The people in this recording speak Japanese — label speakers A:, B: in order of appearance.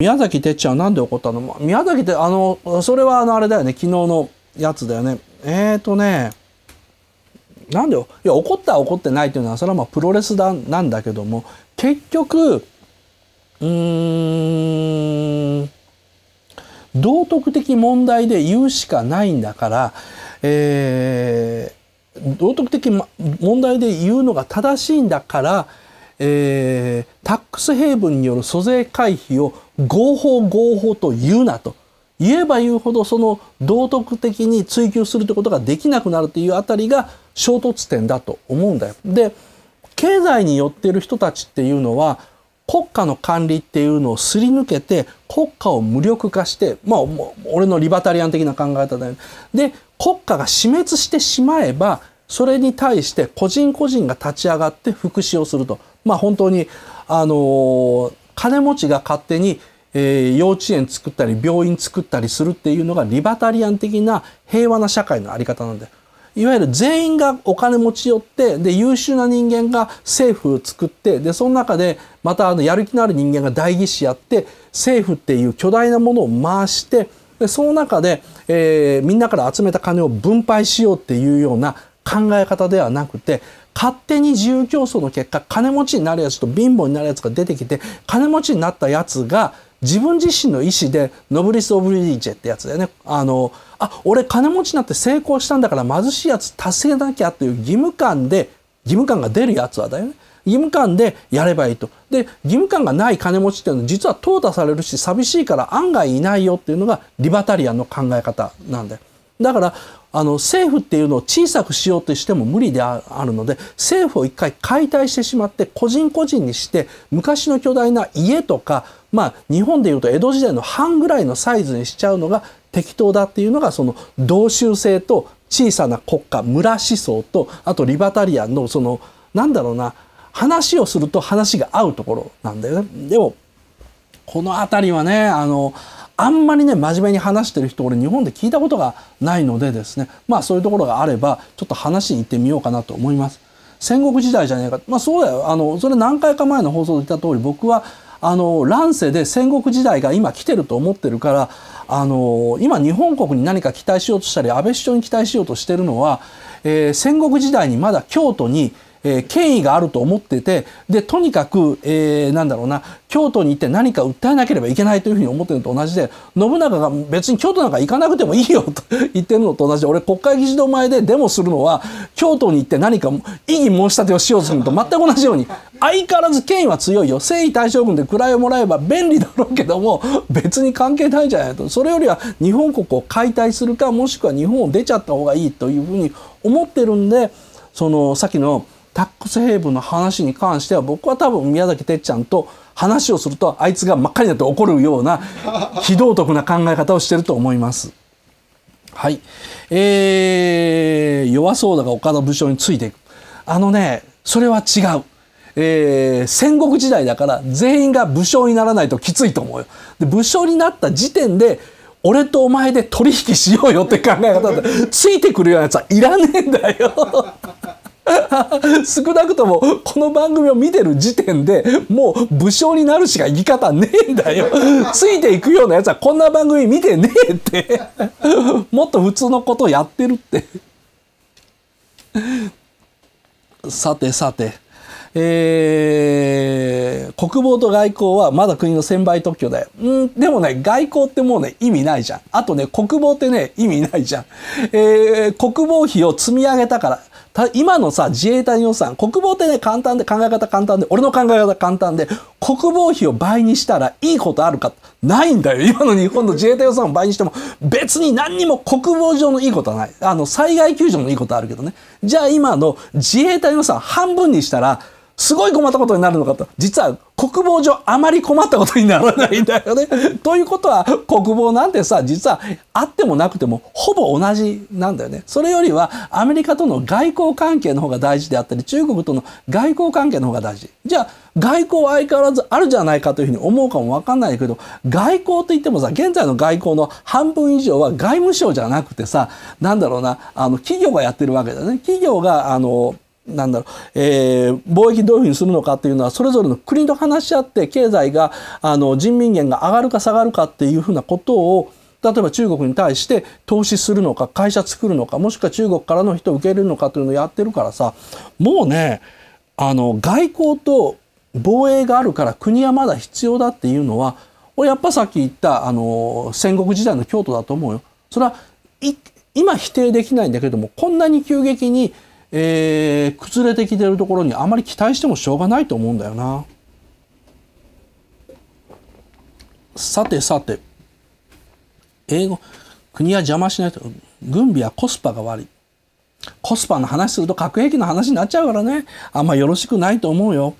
A: 宮崎哲ちゃんなんで怒ったの宮崎って、あの、それはあの、あれだよね、昨日のやつだよね。えーとね、なんでいや、怒った怒ってないっていうのは、それはまあプロレスだなんだけども、結局、うーん、道徳的問題で言うしかないんだから、えー、道徳的問題で言うのが正しいんだから、えー、タックスヘイブンによる租税回避を合法合法と言うなと。言えば言うほどその道徳的に追求するということができなくなるというあたりが衝突点だと思うんだよ。で、経済に寄っている人たちっていうのは国家の管理っていうのをすり抜けて国家を無力化して、まあ、俺のリバタリアン的な考え方だよね。で、国家が死滅してしまえば、それに対して個人個人が立ち上がって福祉をすると。まあ本当に、あの金持ちが勝手にえー、幼稚園作ったり病院作ったりするっていうのがリバタリアン的な平和な社会のあり方なんだよ。いわゆる全員がお金持ち寄ってで優秀な人間が政府を作ってでその中でまたあのやる気のある人間が代議士やって政府っていう巨大なものを回してでその中で、えー、みんなから集めた金を分配しようっていうような考え方ではなくて勝手に自由競争の結果金持ちになるやつと貧乏になるやつが出てきて金持ちになったやつが自分自身の意思でノブリス・オブリジェってやつだよねあのあ俺金持ちになって成功したんだから貧しいやつ助けなきゃっていう義務感で義務感が出るやつはだよね義務感でやればいいと。で義務感がない金持ちっていうのは実は淘汰されるし寂しいから案外いないよっていうのがリバタリアンの考え方なんだよ。だからあの政府っていうのを小さくしようとしても無理であるので政府を一回解体してしまって個人個人にして昔の巨大な家とかまあ日本でいうと江戸時代の半ぐらいのサイズにしちゃうのが適当だっていうのがその同州制と小さな国家村思想とあとリバタリアンのそのなんだろうな話をすると話が合うところなんだよね。でもこの辺りはねあのあんまりね真面目に話してる人俺日本で聞いたことがないのでですねまあそういうところがあればちょっと話に行ってみようかなと思います戦国時代じゃねえかまあそうだよあのそれ何回か前の放送で言った通り僕はあの乱世で戦国時代が今来てると思ってるからあの今日本国に何か期待しようとしたり安倍首相に期待しようとしてるのは、えー、戦国時代にまだ京都にえー、権威があると思ってて、で、とにかく、えー、なんだろうな、京都に行って何か訴えなければいけないというふうに思ってるのと同じで、信長が別に京都なんか行かなくてもいいよと 言ってるのと同じで、俺国会議事堂前でデモするのは、京都に行って何か異議申し立てをしようとするのと全く同じように、相変わらず権威は強いよ。征夷大将軍で位をもらえば便利だろうけども、別に関係ないじゃないと。それよりは日本国を解体するか、もしくは日本を出ちゃった方がいいというふうに思ってるんで、その、さっきの、タックスヘイブンの話に関しては僕は多分宮崎てっちゃんと話をするとあいつが真っ赤になって怒るような非道徳な考え方をしてると思います。はい。えー、弱そうだが岡田武将についていく。あのね、それは違う。えー、戦国時代だから全員が武将にならないときついと思うよ。で武将になった時点で俺とお前で取引しようよって考え方でついてくるようなやつはいらねえんだよ 少なくともこの番組を見てる時点でもう武将になるしか言い方ねえんだよ ついていくようなやつはこんな番組見てねえって もっと普通のことやってるってさてさてえー、国防と外交はまだ国の専売特許だよ。うん、でもね、外交ってもうね、意味ないじゃん。あとね、国防ってね、意味ないじゃん。えー、国防費を積み上げたから。今のさ、自衛隊の予算、国防ってね、簡単で、考え方簡単で、俺の考え方簡単で、国防費を倍にしたらいいことあるか、ないんだよ。今の日本の自衛隊予算を倍にしても、別に何にも国防上のいいことはない。あの、災害救助のいいことあるけどね。じゃあ今の自衛隊の予算半分にしたら、すごい困ったことになるのかと。実は国防上あまり困ったことにならないんだよね。ということは国防なんてさ実はあってもなくてもほぼ同じなんだよね。それよりはアメリカとの外交関係の方が大事であったり中国との外交関係の方が大事。じゃあ外交は相変わらずあるじゃないかというふうに思うかもわかんないけど外交といってもさ現在の外交の半分以上は外務省じゃなくてさなんだろうなあの企業がやってるわけだよね。企業があのなんだろう、えー、貿易どういうふうにするのかっていうのは、それぞれの国と話し合って、経済が、あの、人民元が上がるか下がるかっていうふうなことを、例えば中国に対して投資するのか、会社作るのか、もしくは中国からの人を受け入れるのかというのをやってるからさ、もうね、あの、外交と防衛があるから国はまだ必要だっていうのは、俺やっぱさっき言った、あの、戦国時代の京都だと思うよ。それは、今否定できないんだけども、こんなに急激に、えー、崩れてきてるところにあまり期待してもしょうがないと思うんだよな。さてさて、英語、国は邪魔しないと、軍備はコスパが悪い。コスパの話すると核兵器の話になっちゃうからね、あんまよろしくないと思うよ。